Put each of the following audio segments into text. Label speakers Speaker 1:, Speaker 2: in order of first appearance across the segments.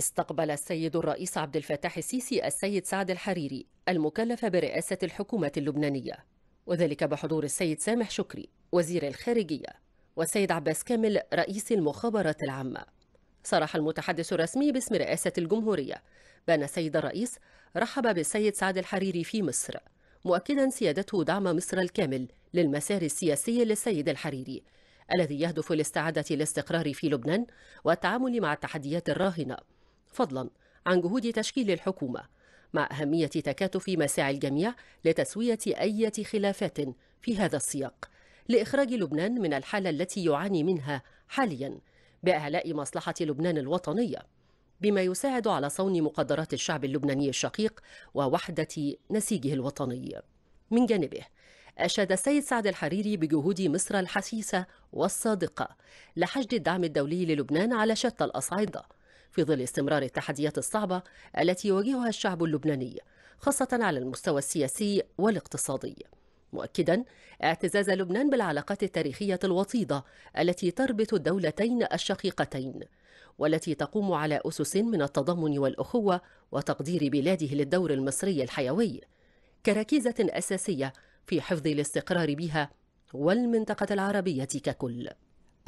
Speaker 1: استقبل السيد الرئيس عبد الفتاح السيسي السيد سعد الحريري المكلف برئاسة الحكومة اللبنانية وذلك بحضور السيد سامح شكري وزير الخارجية والسيد عباس كامل رئيس المخابرات العامة صرح المتحدث الرسمي باسم رئاسة الجمهورية بأن السيد الرئيس رحب بالسيد سعد الحريري في مصر مؤكدا سيادته دعم مصر الكامل للمسار السياسي للسيد الحريري الذي يهدف لاستعادة الاستقرار في لبنان والتعامل مع التحديات الراهنة فضلا عن جهود تشكيل الحكومة مع أهمية تكاتف مساعي الجميع لتسوية أي خلافات في هذا السياق لإخراج لبنان من الحالة التي يعاني منها حاليا بإعلاء مصلحة لبنان الوطنية بما يساعد على صون مقدرات الشعب اللبناني الشقيق ووحدة نسيجه الوطني من جانبه أشاد السيد سعد الحريري بجهود مصر الحسيسة والصادقة لحشد الدعم الدولي للبنان على شتى الأصعدة في ظل استمرار التحديات الصعبة التي يواجهها الشعب اللبناني خاصة على المستوى السياسي والاقتصادي مؤكدا اعتزاز لبنان بالعلاقات التاريخية الوطيدة التي تربط الدولتين الشقيقتين والتي تقوم على أسس من التضامن والأخوة وتقدير بلاده للدور المصري الحيوي كركيزة أساسية في حفظ الاستقرار بها والمنطقة العربية ككل.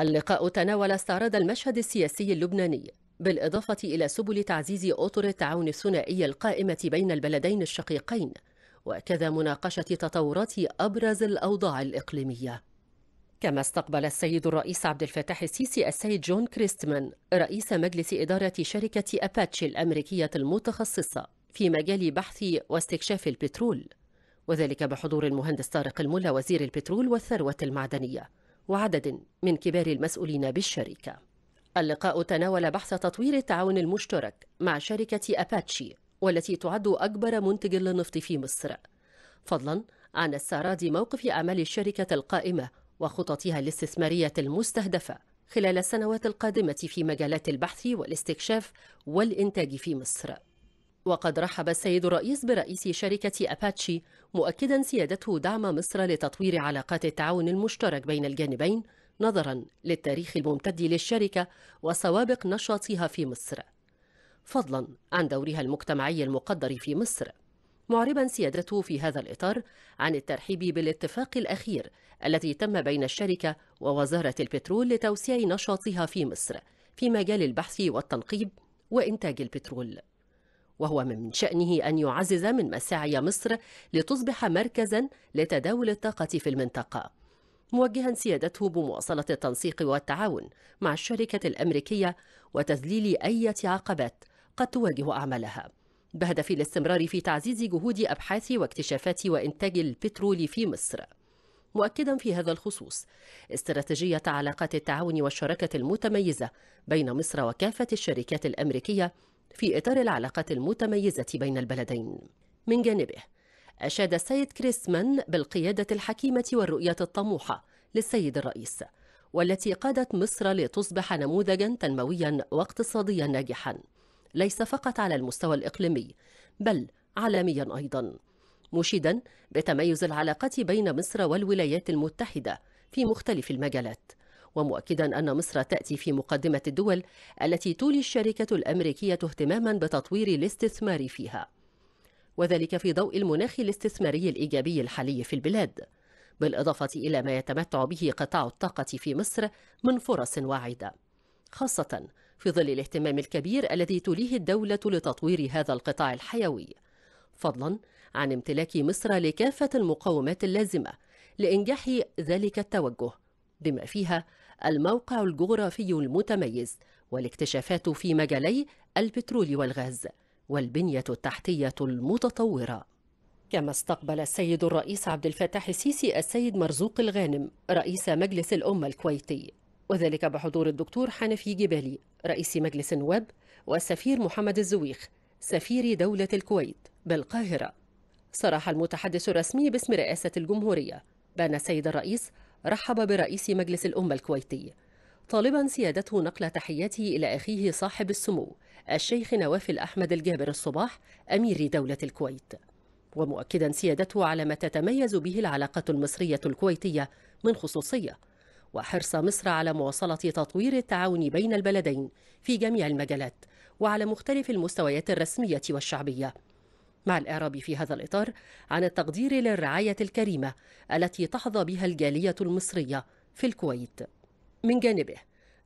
Speaker 1: اللقاء تناول استعراض المشهد السياسي اللبناني بالإضافة إلى سبل تعزيز أطر التعاون الثنائي القائمة بين البلدين الشقيقين وكذا مناقشة تطورات أبرز الأوضاع الإقليمية كما استقبل السيد الرئيس عبد الفتاح السيسي السيد جون كريستمان رئيس مجلس إدارة شركة أباتشي الأمريكية المتخصصة في مجال بحث واستكشاف البترول وذلك بحضور المهندس طارق الملا وزير البترول والثروة المعدنية وعدد من كبار المسؤولين بالشركة اللقاء تناول بحث تطوير التعاون المشترك مع شركة أباتشي والتي تعد أكبر منتج للنفط في مصر فضلا عن استعراض موقف أعمال الشركة القائمة وخططها الاستثمارية المستهدفة خلال السنوات القادمة في مجالات البحث والاستكشاف والإنتاج في مصر وقد رحب السيد الرئيس برئيس شركة أباتشي مؤكدا سيادته دعم مصر لتطوير علاقات التعاون المشترك بين الجانبين نظرا للتاريخ الممتد للشركة وسوابق نشاطها في مصر فضلا عن دورها المجتمعي المقدر في مصر معربا سيادته في هذا الإطار عن الترحيب بالاتفاق الأخير الذي تم بين الشركة ووزارة البترول لتوسيع نشاطها في مصر في مجال البحث والتنقيب وإنتاج البترول وهو من شأنه أن يعزز من مساعي مصر لتصبح مركزا لتداول الطاقة في المنطقة موجها سيادته بمواصلة التنسيق والتعاون مع الشركة الأمريكية وتذليل أي عقبات قد تواجه أعمالها بهدف الاستمرار في تعزيز جهود أبحاث واكتشافات وإنتاج البترول في مصر مؤكدا في هذا الخصوص استراتيجية علاقات التعاون والشراكة المتميزة بين مصر وكافة الشركات الأمريكية في إطار العلاقات المتميزة بين البلدين من جانبه أشاد السيد كريسمان بالقيادة الحكيمة والرؤية الطموحة للسيد الرئيس والتي قادت مصر لتصبح نموذجا تنمويا واقتصاديا ناجحا ليس فقط على المستوى الإقليمي بل عالميا أيضا مشيدا بتميز العلاقات بين مصر والولايات المتحدة في مختلف المجالات ومؤكدا أن مصر تأتي في مقدمة الدول التي تولي الشركة الأمريكية اهتماما بتطوير الاستثمار فيها وذلك في ضوء المناخ الاستثماري الإيجابي الحالي في البلاد بالإضافة إلى ما يتمتع به قطاع الطاقة في مصر من فرص واعدة خاصة في ظل الاهتمام الكبير الذي توليه الدولة لتطوير هذا القطاع الحيوي فضلا عن امتلاك مصر لكافة المقومات اللازمة لإنجاح ذلك التوجه بما فيها الموقع الجغرافي المتميز والاكتشافات في مجالي البترول والغاز والبنية التحتية المتطورة كما استقبل السيد الرئيس عبد الفتاح السيسي السيد مرزوق الغانم رئيس مجلس الأمة الكويتي وذلك بحضور الدكتور حنفي جبالي رئيس مجلس النواب والسفير محمد الزويخ سفير دولة الكويت بالقاهرة صرح المتحدث الرسمي باسم رئاسة الجمهورية بان السيد الرئيس رحب برئيس مجلس الأمة الكويتي طالبا سيادته نقل تحياته إلى أخيه صاحب السمو الشيخ نواف الأحمد الجابر الصباح أمير دولة الكويت ومؤكدا سيادته على ما تتميز به العلاقة المصرية الكويتية من خصوصية وحرص مصر على مواصلة تطوير التعاون بين البلدين في جميع المجالات وعلى مختلف المستويات الرسمية والشعبية مع الإعراب في هذا الإطار عن التقدير للرعاية الكريمة التي تحظى بها الجالية المصرية في الكويت من جانبه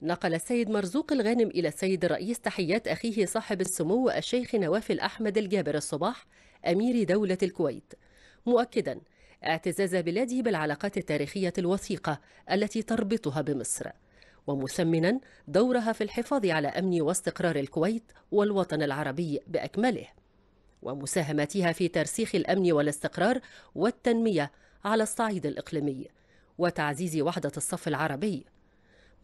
Speaker 1: نقل السيد مرزوق الغانم إلى السيد الرئيس تحيات أخيه صاحب السمو الشيخ نواف الأحمد الجابر الصباح أمير دولة الكويت مؤكدا اعتزاز بلاده بالعلاقات التاريخية الوثيقة التي تربطها بمصر ومثمنا دورها في الحفاظ على أمن واستقرار الكويت والوطن العربي بأكمله ومساهمتها في ترسيخ الأمن والاستقرار والتنمية على الصعيد الإقليمي وتعزيز وحدة الصف العربي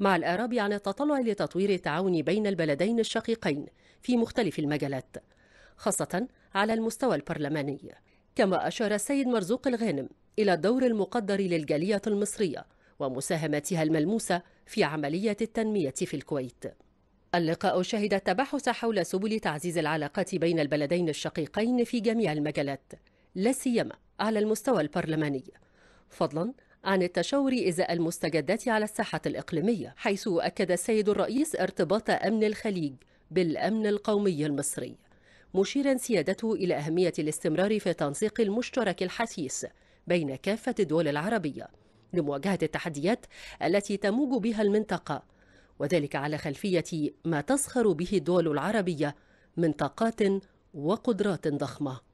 Speaker 1: مع الإعراب عن التطلع لتطوير التعاون بين البلدين الشقيقين في مختلف المجالات خاصة على المستوى البرلماني كما أشار السيد مرزوق الغانم إلى الدور المقدر للجالية المصرية ومساهمتها الملموسة في عملية التنمية في الكويت اللقاء شهد التباحث حول سبل تعزيز العلاقات بين البلدين الشقيقين في جميع المجالات لا سيما على المستوى البرلماني فضلا عن التشاور إزاء المستجدات على الساحة الإقليمية حيث أكد السيد الرئيس ارتباط أمن الخليج بالأمن القومي المصري مشيرا سيادته إلى أهمية الاستمرار في تنسيق المشترك الحثيث بين كافة الدول العربية لمواجهة التحديات التي تموج بها المنطقة وذلك على خلفية ما تسخر به الدول العربية من طاقات وقدرات ضخمه